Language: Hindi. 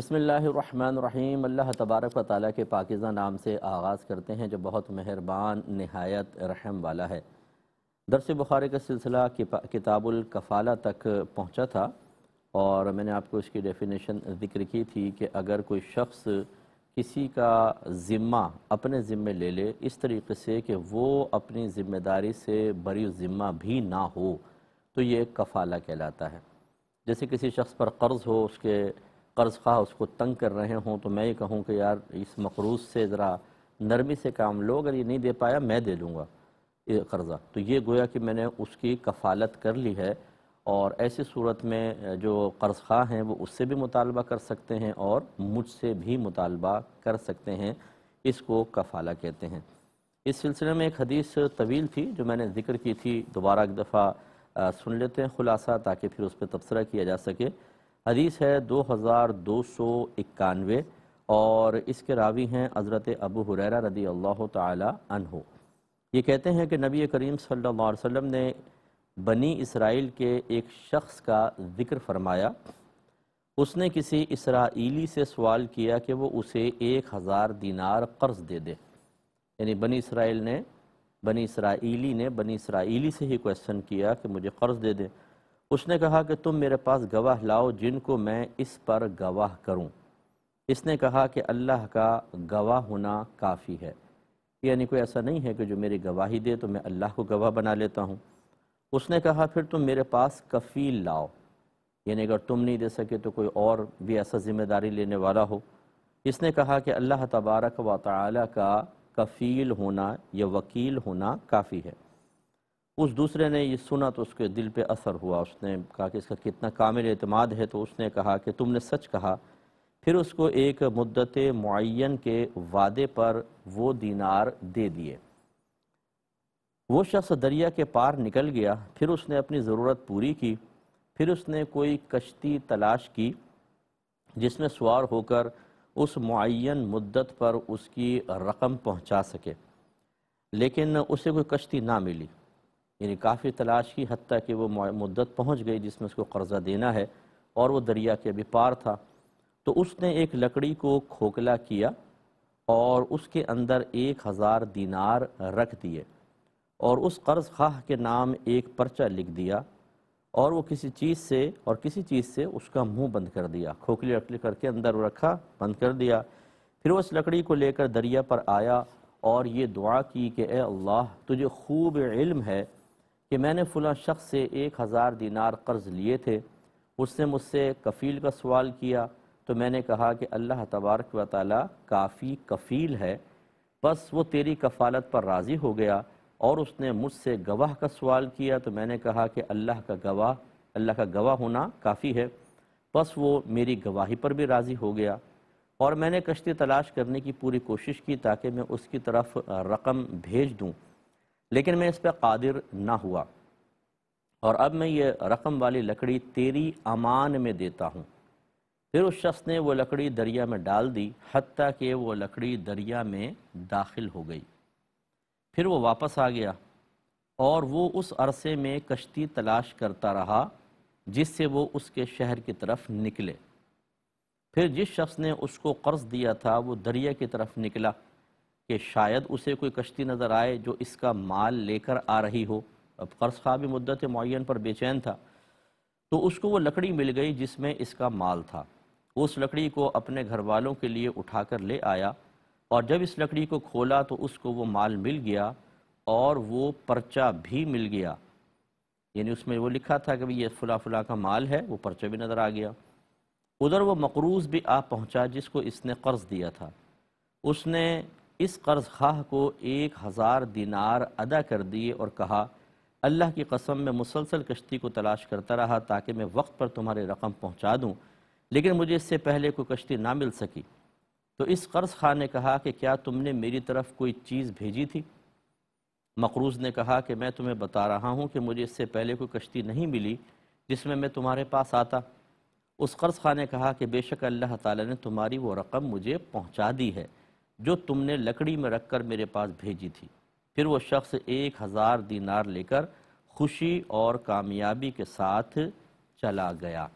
बसमीम अल्लाह तबारक व ताली के पाकिज़ा नाम से आगाज़ करते हैं जो बहुत मेहरबान नहायत रहम वाला है दरस बुखारी का सिलसिला किताबुल कफ़ाला तक पहुँचा था और मैंने आपको इसकी डेफिनेशन ज़िक्र की थी कि अगर कोई शख्स किसी का ज़िम्मा अपने ज़िम्मे ले ले इस तरीके से कि वो अपनी ज़िम्मेदारी से बरी ज़िम्मा भी ना हो तो ये कफ़ाला कहलाता है जैसे किसी शख्स पर कर्ज़ हो उसके क़र्ज़ खा उसको तंग कर रहे हों तो मैं ये कहूँ कि यार इस मकरूज से ज़रा नरमी से काम लो अगर ये नहीं दे पाया मैं दे दूँगा ये कर्ज़ा तो ये गोया कि मैंने उसकी कफ़ालत कर ली है और ऐसी सूरत में जो कर्ज़ खा हैं वो उससे भी मुतालबा कर सकते हैं और मुझसे भी मुतालबा कर सकते हैं इसको कफ़ाला कहते हैं इस सिलसिले में एक हदीस तवील थी जो मैंने ज़िक्र की थी दोबारा एक दफ़ा सुन लेते हैं ख़ुलासा ताकि फिर उस पर तबसरा किया जा सके हदीस है दो हज़ार दो सौ इक्यानवे और इसके रावी हैं हज़रत अबू हुरैरा रदी अल्लाह तहो ये कहते हैं कि नबी करीम सल्लल्लाहु अलैहि वसल्लम ने बनी इसराइल के एक शख्स का ज़िक्र फरमाया उसने किसी इसराइली से सवाल किया कि वो उसे एक हज़ार दिनार कर्ज़ दे दे यानी बनी इसराइल ने बनी इसराइली ने बनी इसराइली से ही क्वेश्चन किया कि मुझे कर्ज़ दे दे उसने कहा कि तुम मेरे पास गवाह लाओ जिनको मैं इस पर गवाह करूं। इसने कहा कि अल्लाह का गवाह होना काफ़ी है यानी कोई ऐसा नहीं है कि जो मेरी गवाही दे तो मैं अल्लाह को गवाह बना लेता हूं। उसने कहा फिर तुम मेरे पास कफ़ील लाओ यानी अगर तुम नहीं दे सके तो कोई और भी ऐसा ज़िम्मेदारी लेने वाला हो इसने कहा कि अल्लाह तबारक व ताली का कफ़ील होना या वकील होना काफ़ी है उस दूसरे ने ये सुना तो उसके दिल पे असर हुआ उसने कहा कि इसका कितना कामिल अतमाद है तो उसने कहा कि तुमने सच कहा फिर उसको एक मुद्दत मुन के वादे पर वो दीनार दे दिए वो शख्स दरिया के पार निकल गया फिर उसने अपनी ज़रूरत पूरी की फिर उसने कोई कश्ती तलाश की जिसमें सवार होकर उस मुन मुद्दत पर उसकी रकम पहुंचा सके लेकिन उसे कोई कश्ती ना मिली यानी काफ़ी तलाश की हती कि वो मुद्दत पहुँच गई जिसमें उसको कर्ज़ा देना है और वो दरिया के अभी पार था तो उसने एक लकड़ी को खोखला किया और उसके अंदर एक हज़ार दीनार रख दिए और उस कर्ज़ खाह के नाम एक पर्चा लिख दिया और वो किसी चीज़ से और किसी चीज़ से उसका मुंह बंद कर दिया खोखली लकड़ी करके अंदर रखा बंद कर दिया फिर उस लकड़ी को लेकर दरिया पर आया और ये दुआ की कि अल्लाह तुझे खूब इल्म है कि मैंने फ़लाँ शख्स से एक हज़ार दिनार कर्ज़ लिए थे उसने मुझसे कफ़ील का सवाल किया तो मैंने कहा कि अल्लाह तबारक व ताली काफ़ी कफ़ील है बस वो तेरी कफ़ालत पर राज़ी हो गया और उसने मुझसे गवाह का सवाल किया तो मैंने कहा कि अल्लाह का गवाह अल्लाह का गवाह होना काफ़ी है बस वो मेरी गवाही पर भी राज़ी हो गया और मैंने कश्ती तलाश करने की पूरी कोशिश की ताकि मैं उसकी तरफ रकम भेज दूँ लेकिन मैं इस पर कादिर ना हुआ और अब मैं ये रकम वाली लकड़ी तेरी अमान में देता हूँ फिर उस शख्स ने वो लकड़ी दरिया में डाल दी हती कि वो लकड़ी दरिया में दाखिल हो गई फिर वो वापस आ गया और वो उस अरसे में कश्ती तलाश करता रहा जिससे वो उसके शहर की तरफ निकले फिर जिस शख्स ने उसको कर्ज़ दिया था वो दरिया की तरफ निकला कि शायद उसे कोई कश्ती नज़र आए जो इसका माल लेकर आ रही हो अब कर्ज खा भी मुद्दत मुन पर बेचैन था तो उसको वो लकड़ी मिल गई जिसमें इसका माल था उस लकड़ी को अपने घर वालों के लिए उठा कर ले आया और जब इस लकड़ी को खोला तो उसको वो माल मिल गया और वो पर्चा भी मिल गया यानी उसमें वो लिखा था कि भाई ये फुला फुला का माल है वो पर्चा भी नज़र आ गया उधर वो मकरूज भी आ पहुंचा जिसको इसने कर्ज़ दिया था उसने इस कर्ज खाह को एक हज़ार दिनार अदा कर दिए और कहा अल्लाह की कसम में मुसलसल कश्ती को तलाश करता रहा ताकि मैं वक्त पर तुम्हारी रकम पहुँचा दूँ लेकिन मुझे इससे पहले कोई कश्ती ना मिल सकी तो इस कर्ज खा ने कहा कि क्या तुमने मेरी तरफ कोई चीज़ भेजी थी मकरूज ने कहा कि मैं तुम्हें बता रहा हूँ कि मुझे इससे पहले कोई कश्ती नहीं मिली जिसमें मैं तुम्हारे पास आता उस कर्ज खां ने कहा कि बेशक अल्लाह ताला ने तुम्हारी वो रकम मुझे पहुँचा दी है जो तुमने लकड़ी में रखकर मेरे पास भेजी थी फिर वो शख्स एक हज़ार दीनार लेकर खुशी और कामयाबी के साथ चला गया